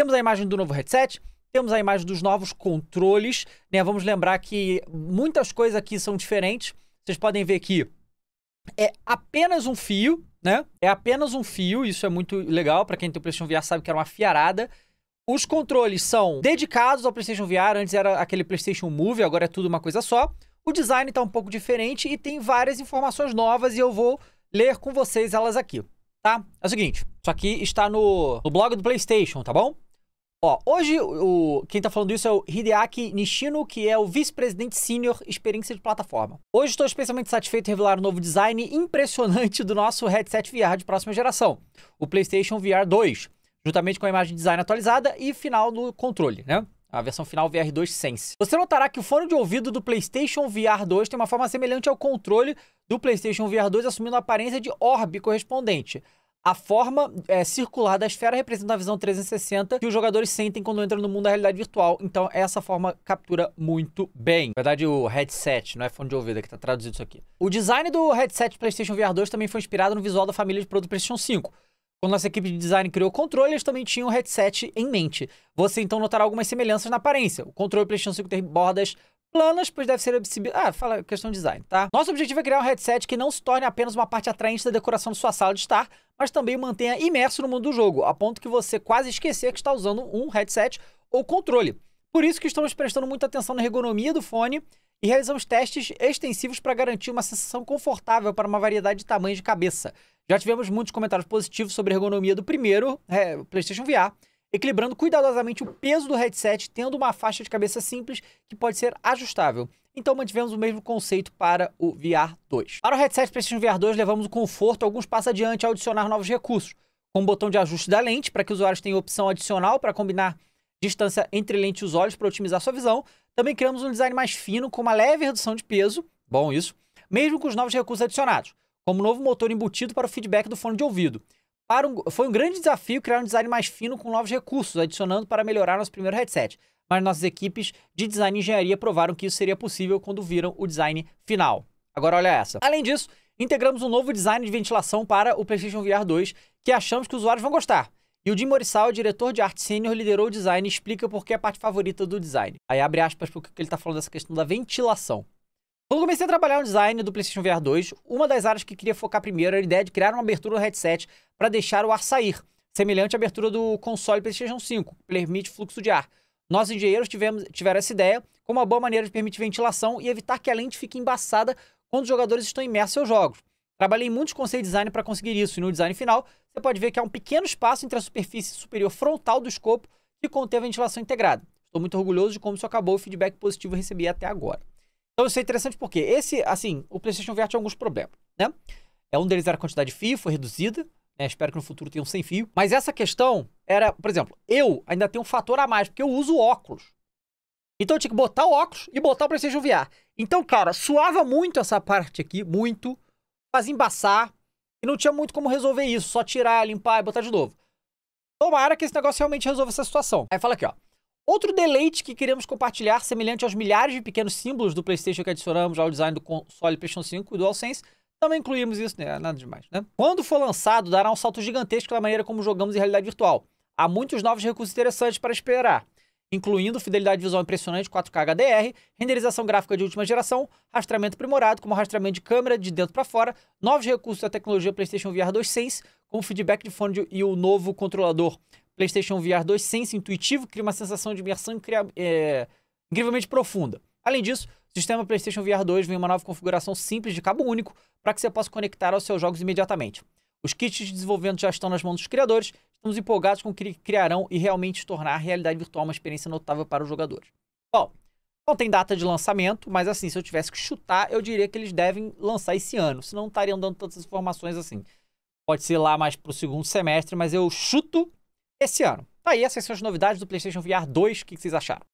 Temos a imagem do novo headset, temos a imagem dos novos controles, né? Vamos lembrar que muitas coisas aqui são diferentes. Vocês podem ver que é apenas um fio, né? É apenas um fio, isso é muito legal para quem tem o PlayStation VR sabe que era uma fiarada. Os controles são dedicados ao PlayStation VR, antes era aquele PlayStation Move, agora é tudo uma coisa só. O design está um pouco diferente e tem várias informações novas e eu vou ler com vocês elas aqui, tá? É o seguinte, isso aqui está no, no blog do PlayStation, tá bom? Ó, hoje o, quem tá falando isso é o Hideaki Nishino, que é o vice-presidente sênior experiência de plataforma. Hoje estou especialmente satisfeito em revelar o um novo design impressionante do nosso headset VR de próxima geração, o PlayStation VR 2, juntamente com a imagem de design atualizada e final do controle, né? A versão final VR2 Sense. Você notará que o fone de ouvido do PlayStation VR 2 tem uma forma semelhante ao controle do PlayStation VR 2, assumindo a aparência de orbe correspondente. A forma é, circular da esfera representa a visão 360 que os jogadores sentem quando entram no mundo da realidade virtual. Então, essa forma captura muito bem. Na verdade, o headset, não é fone de ouvido, é que tá traduzido isso aqui. O design do headset PlayStation VR 2 também foi inspirado no visual da família de produto PlayStation 5. Quando nossa equipe de design criou o controle, eles também tinham o headset em mente. Você então notará algumas semelhanças na aparência. O controle PlayStation 5 tem bordas planas, pois deve ser exibido. Ah, fala questão de design, tá? Nosso objetivo é criar um headset que não se torne apenas uma parte atraente da decoração de sua sala de estar, mas também o mantenha imerso no mundo do jogo, a ponto que você quase esquecer que está usando um headset ou controle. Por isso que estamos prestando muita atenção na ergonomia do fone e realizamos testes extensivos para garantir uma sensação confortável para uma variedade de tamanhos de cabeça. Já tivemos muitos comentários positivos sobre a ergonomia do primeiro é, PlayStation VR, equilibrando cuidadosamente o peso do headset, tendo uma faixa de cabeça simples que pode ser ajustável. Então mantivemos o mesmo conceito para o VR 2. Para o headset PlayStation VR 2, levamos o conforto alguns passos adiante ao adicionar novos recursos, com o botão de ajuste da lente, para que os usuários tenham opção adicional para combinar distância entre lente e os olhos para otimizar sua visão. Também criamos um design mais fino, com uma leve redução de peso, bom isso, mesmo com os novos recursos adicionados, como um novo motor embutido para o feedback do fone de ouvido. Um, foi um grande desafio criar um design mais fino com novos recursos, adicionando para melhorar nosso primeiro headset mas nossas equipes de design e engenharia provaram que isso seria possível quando viram o design final. Agora olha essa. Além disso, integramos um novo design de ventilação para o PlayStation VR 2 que achamos que os usuários vão gostar. E o Jim Morissau, diretor de arte sênior, liderou o design e explica por que é a parte favorita do design. Aí abre aspas porque ele está falando dessa questão da ventilação. Quando comecei a trabalhar no design do PlayStation VR 2, uma das áreas que queria focar primeiro era a ideia de criar uma abertura no headset para deixar o ar sair, semelhante à abertura do console PlayStation 5, que permite fluxo de ar. Nós, engenheiros, tivemos, tiveram essa ideia como uma boa maneira de permitir ventilação e evitar que a lente fique embaçada quando os jogadores estão imersos em seus jogos. Trabalhei muito com conceito design para conseguir isso, e no design final você pode ver que há um pequeno espaço entre a superfície superior frontal do escopo que contém a ventilação integrada. Estou muito orgulhoso de como isso acabou o feedback positivo que recebi até agora. Então isso é interessante porque esse, assim, o PlayStation VR tinha alguns problemas, né? É um deles era a quantidade de fio, foi reduzida, é, espero que no futuro tenham sem fio. Mas essa questão era, por exemplo, eu ainda tenho um fator a mais, porque eu uso óculos. Então eu tinha que botar o óculos e botar o PlayStation VR. Então, cara, suava muito essa parte aqui, muito. Fazia embaçar. E não tinha muito como resolver isso. Só tirar, limpar e botar de novo. Tomara que esse negócio realmente resolva essa situação. Aí fala aqui, ó. Outro deleite que queremos compartilhar, semelhante aos milhares de pequenos símbolos do PlayStation que adicionamos ao design do console PlayStation 5 e do DualSense, também incluímos isso, né? Nada demais, né? Quando for lançado, dará um salto gigantesco na maneira como jogamos em realidade virtual. Há muitos novos recursos interessantes para esperar, incluindo fidelidade visual impressionante 4K HDR, renderização gráfica de última geração, rastreamento aprimorado, como rastreamento de câmera de dentro para fora, novos recursos da tecnologia PlayStation VR 2 Sense, como feedback de fone de... e o novo controlador PlayStation VR 2 Sense intuitivo, cria uma sensação de imersão incri... é... Eh, incrivelmente profunda. Além disso, Sistema PlayStation VR 2 vem uma nova configuração simples de cabo único para que você possa conectar aos seus jogos imediatamente. Os kits de desenvolvimento já estão nas mãos dos criadores, estamos empolgados com o que criarão e realmente tornar a realidade virtual uma experiência notável para os jogadores. Bom, não tem data de lançamento, mas assim, se eu tivesse que chutar, eu diria que eles devem lançar esse ano, senão não estariam dando tantas informações assim. Pode ser lá mais para o segundo semestre, mas eu chuto esse ano. Tá aí, essas são as novidades do PlayStation VR 2, o que vocês acharam?